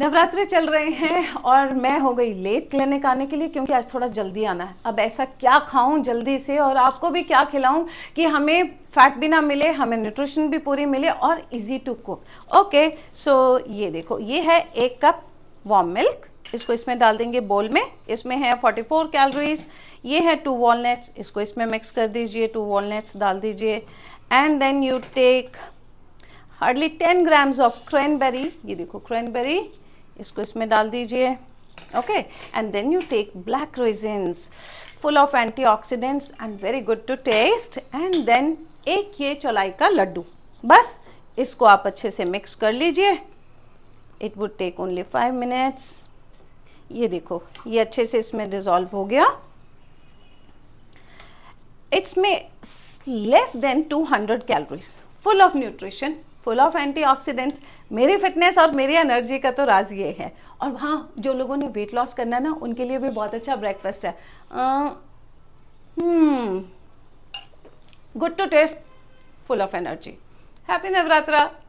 नवरात्रे चल रहे हैं और मैं हो गई लेट क्लिनिक आने के लिए क्योंकि आज थोड़ा जल्दी आना है अब ऐसा क्या खाऊं जल्दी से और आपको भी क्या खिलाऊं कि हमें फैट भी ना मिले हमें न्यूट्रिशन भी पूरी मिले और easy to cook okay so ये देखो ये है एक कप वार्म मिल्क इसको इसमें डाल देंगे बोल में इसमें है 44 कैलोरीज ये है टू वॉलनट्स इसको इसमें मिक्स कर दीजिए टू वॉलनट्स डाल दीजिए and then you take hardly 10 grams of cranberry ये देखो क्रैनबेरी इसको इसमें डाल दीजिए okay and then you take black raisins full of antioxidants and very good to taste and then एक ये चौलाई का लड्डू बस इसको आप अच्छे से मिक्स कर लीजिए it would take only five minutes ये देखो ये अच्छे से इसमें डिज़ोल्व हो गया इट्स में less than 200 calories full of nutrition full of antioxidants मेरी फिटनेस और मेरी एनर्जी का तो राज ये है और वहाँ जो लोगों ने वेट लॉस करना है ना उनके लिए भी बहुत अच्छा ब्रेकफास्ट है good to taste full of energy happy Navratra